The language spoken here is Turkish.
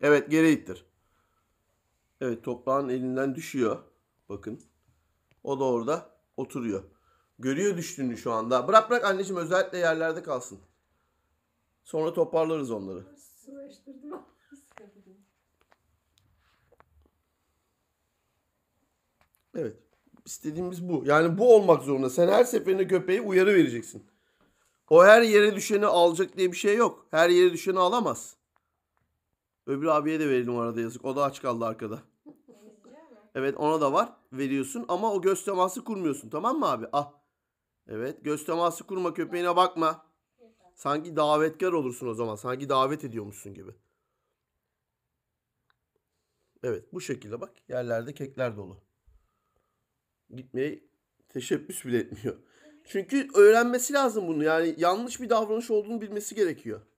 Evet geri ittir. Evet toprağın elinden düşüyor. Bakın. O da orada oturuyor. Görüyor düştüğünü şu anda. Bırak bırak anneciğim özellikle yerlerde kalsın. Sonra toparlarız onları. Evet. İstediğimiz bu. Yani bu olmak zorunda. Sen her seferinde köpeği uyarı vereceksin. O her yere düşeni alacak diye bir şey yok. Her yere düşeni alamaz. Öbür abiye de verelim arada yazık. O da aç kaldı arkada. Evet ona da var. Veriyorsun ama o göz teması kurmuyorsun. Tamam mı abi? Ah. Evet göz teması kurma köpeğine bakma. Sanki davetkar olursun o zaman. Sanki davet ediyormuşsun gibi. Evet bu şekilde bak. Yerlerde kekler dolu. Gitmeyi teşebbüs bile etmiyor. Çünkü öğrenmesi lazım bunu. Yani yanlış bir davranış olduğunu bilmesi gerekiyor.